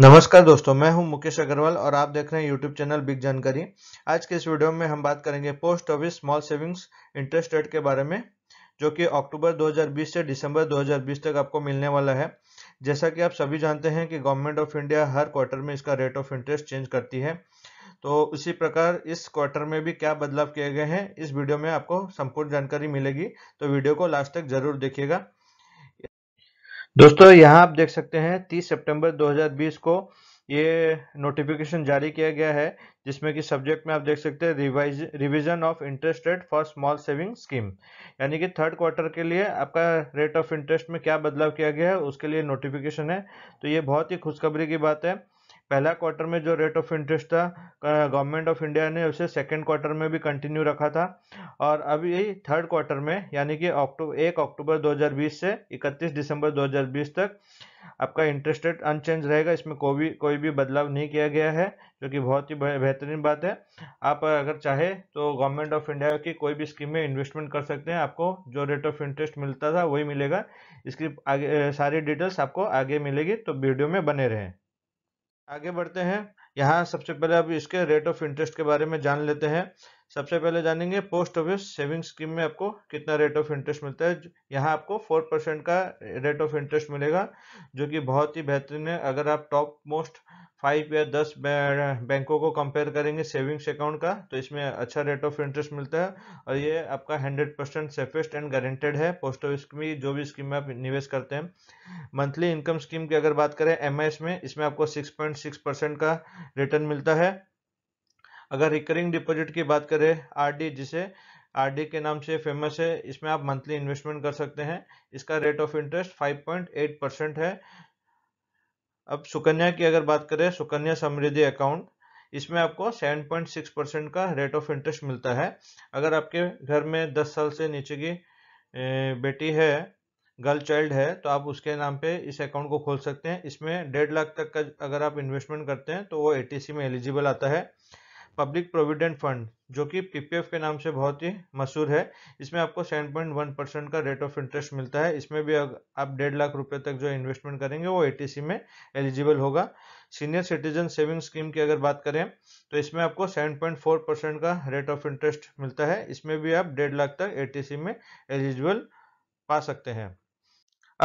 नमस्कार दोस्तों मैं हूं मुकेश अग्रवाल और आप देख रहे हैं यूट्यूब चैनल बिग जानकारी आज के इस वीडियो में हम बात करेंगे post office small savings interest rate के बारे में जो कि अक्टूबर 2020 से दिसंबर 2020 तक आपको मिलने वाला है जैसा कि आप सभी जानते हैं कि गवर्नमेंट ऑफ इंडिया हर क्वार्टर में इसका रेट ऑफ इंटरेस्ट चेंज करती है तो उसी प्रकार इस क्वार्टर में भी क्या बदलाव किए गए हैं इस वीडियो में आपको संपूर्ण जानकारी मिलेगी तो वीडियो को लास्ट तक जरूर देखिएगा दोस्तों यहाँ आप देख सकते हैं 30 सितंबर 2020 को ये नोटिफिकेशन जारी किया गया है जिसमें कि सब्जेक्ट में आप देख सकते हैं revise revision of interest rate for small saving scheme यानी कि थर्ड क्वार्टर के लिए आपका रेट ऑफ इंटरेस्ट में क्या बदलाव किया गया है उसके लिए नोटिफिकेशन है तो ये बहुत ही खुशखबरी की बात है पहला क्वार्टर में जो रेट ऑफ इंटरेस्ट था गवर्नमेंट ऑफ इंडिया ने उसे सेकेंड क्वार्टर में भी कंटिन्यू रखा था और अभी थर्ड क्वार्टर में यानी कि अक्टूबर एक अक्टूबर 2020 से 31 दिसंबर 2020 तक आपका इंटरेस्ट रेट अनचेंज रहेगा इसमें कोई भी कोई भी बदलाव नहीं किया गया है जो कि बहुत ही बेहतरीन बात है आप अगर चाहे तो गवर्नमेंट ऑफ इंडिया की कोई भी स्कीम में इन्वेस्टमेंट कर सकते हैं आपको जो रेट ऑफ इंटरेस्ट मिलता था वही मिलेगा इसकी आगे सारी डिटेल्स आपको आगे मिलेगी तो वीडियो में बने रहें आगे बढ़ते हैं यहाँ सबसे पहले अब इसके रेट ऑफ इंटरेस्ट के बारे में जान लेते हैं सबसे पहले जानेंगे पोस्ट ऑफिस सेविंग स्कीम में आपको कितना रेट ऑफ इंटरेस्ट मिलता है यहाँ आपको फोर परसेंट का रेट ऑफ इंटरेस्ट मिलेगा जो कि बहुत ही बेहतरीन है अगर आप टॉप मोस्ट फाइव या दस बैंकों को कंपेयर करेंगे सेविंग्स अकाउंट का तो इसमें अच्छा रेट ऑफ इंटरेस्ट मिलता है और ये आपका hundred percent safest and guaranteed है पोस्ट ऑफिस में जो भी स्कीम में आप निवेश करते हैं मंथली इनकम स्कीम की अगर बात करें एम में इसमें आपको सिक्स पॉइंट सिक्स परसेंट का रिटर्न मिलता है अगर रिकरिंग डिपोजिट की बात करें आर जिसे आर के नाम से फेमस है इसमें आप मंथली इन्वेस्टमेंट कर सकते हैं इसका रेट ऑफ इंटरेस्ट 5.8 परसेंट है अब सुकन्या की अगर बात करें सुकन्या समृद्धि अकाउंट इसमें आपको 7.6 परसेंट का रेट ऑफ इंटरेस्ट मिलता है अगर आपके घर में 10 साल से नीचे की बेटी है गर्ल चाइल्ड है तो आप उसके नाम पे इस अकाउंट को खोल सकते हैं इसमें डेढ़ लाख तक का अगर आप इन्वेस्टमेंट करते हैं तो वो ए में एलिजिबल आता है पब्लिक प्रोविडेंट फंड जो कि पीपीएफ के नाम से बहुत ही मशहूर है इसमें आपको सेवन पॉइंट वन परसेंट का रेट ऑफ इंटरेस्ट मिलता है इसमें भी आप डेढ़ लाख रुपए तक जो इन्वेस्टमेंट करेंगे वो एटीसी में एलिजिबल होगा सीनियर सिटीजन सेविंग स्कीम की अगर बात करें तो इसमें आपको सेवन पॉइंट फोर परसेंट का रेट ऑफ इंटरेस्ट मिलता है इसमें भी आप डेढ़ लाख तक ए में एलिजिबल पा सकते हैं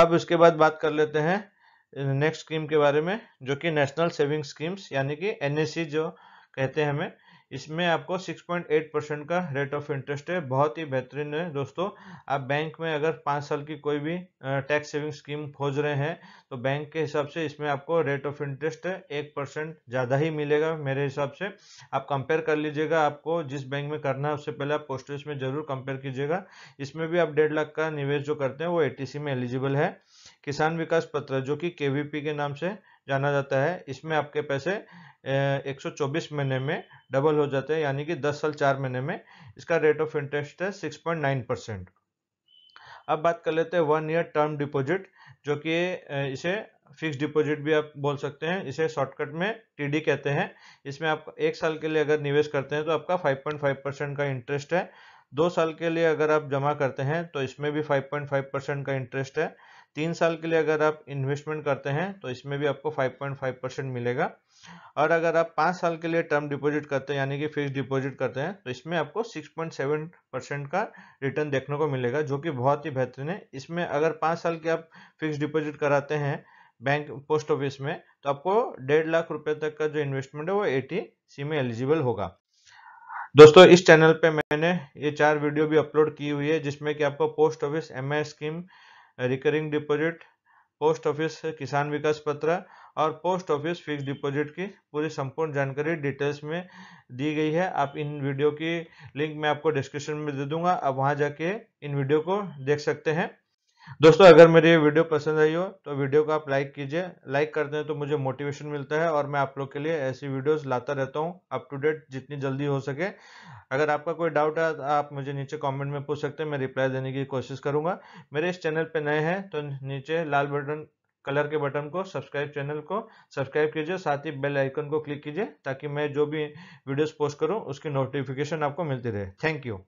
अब उसके बाद बात कर लेते हैं नेक्स्ट स्कीम के बारे में जो कि नेशनल सेविंग स्कीम्स यानी कि एनएससी e जो कहते हैं हमें इसमें आपको 6.8 परसेंट का रेट ऑफ इंटरेस्ट है बहुत ही बेहतरीन है दोस्तों आप बैंक में अगर पाँच साल की कोई भी टैक्स सेविंग स्कीम खोज रहे हैं तो बैंक के हिसाब से इसमें आपको रेट ऑफ इंटरेस्ट एक परसेंट ज़्यादा ही मिलेगा मेरे हिसाब से आप कंपेयर कर लीजिएगा आपको जिस बैंक में करना है उससे पहले आप पोस्ट ऑफिस में ज़रूर कंपेयर कीजिएगा इसमें भी आप डेढ़ लाख का निवेश जो करते हैं वो ए में एलिजिबल है किसान विकास पत्र जो कि के के नाम से जाना जाता है इसमें आपके पैसे एक 124 महीने में डबल हो जाते हैं यानी कि 10 साल चार महीने में इसका रेट ऑफ इंटरेस्ट है 6.9 परसेंट अब बात कर लेते हैं वन ईयर टर्म डिपॉजिट जो कि इसे फिक्स डिपॉजिट भी आप बोल सकते हैं इसे शॉर्टकट में टीडी कहते हैं इसमें आप एक साल के लिए अगर निवेश करते हैं तो आपका 5.5 परसेंट का इंटरेस्ट है दो साल के लिए अगर आप जमा करते हैं तो इसमें भी 5.5 परसेंट का इंटरेस्ट है तीन साल के लिए अगर आप इन्वेस्टमेंट करते हैं तो इसमें भी आपको 5.5 परसेंट मिलेगा और अगर आप पाँच साल के लिए टर्म डिपॉजिट करते हैं यानी कि फिक्स डिपॉजिट करते हैं तो इसमें आपको 6.7 परसेंट का रिटर्न देखने को मिलेगा जो कि बहुत ही बेहतरीन है इसमें अगर पाँच साल के आप फिक्स डिपॉजिट कराते हैं बैंक पोस्ट ऑफिस में तो आपको डेढ़ लाख रुपए तक का जो इन्वेस्टमेंट है वो ए में एलिजिबल होगा दोस्तों इस चैनल पे मैंने ये चार वीडियो भी अपलोड की हुई है जिसमें कि आपको post office M scheme recurring deposit post office Kisan Vikas पत्र और पोस्ट ऑफिस फिक्स डिपॉजिट की पूरी संपूर्ण जानकारी डिटेल्स में दी गई है आप इन वीडियो की लिंक मैं आपको डिस्क्रिप्शन में दे दूंगा आप वहां जाके इन वीडियो को देख सकते हैं दोस्तों अगर मेरी ये वीडियो पसंद आई हो तो वीडियो को आप लाइक कीजिए लाइक करते हैं तो मुझे मोटिवेशन मिलता है और मैं आप लोग के लिए ऐसी वीडियोस लाता रहता हूँ अप टू डेट जितनी जल्दी हो सके अगर आपका कोई डाउट है तो आप मुझे नीचे कमेंट में पूछ सकते हैं मैं रिप्लाई देने की कोशिश करूँगा मेरे इस चैनल पर नए हैं तो नीचे लाल बटन कलर के बटन को सब्सक्राइब चैनल को सब्सक्राइब कीजिए साथ ही बेल आइकन को क्लिक कीजिए ताकि मैं जो भी वीडियोज पोस्ट करूँ उसकी नोटिफिकेशन आपको मिलती रहे थैंक यू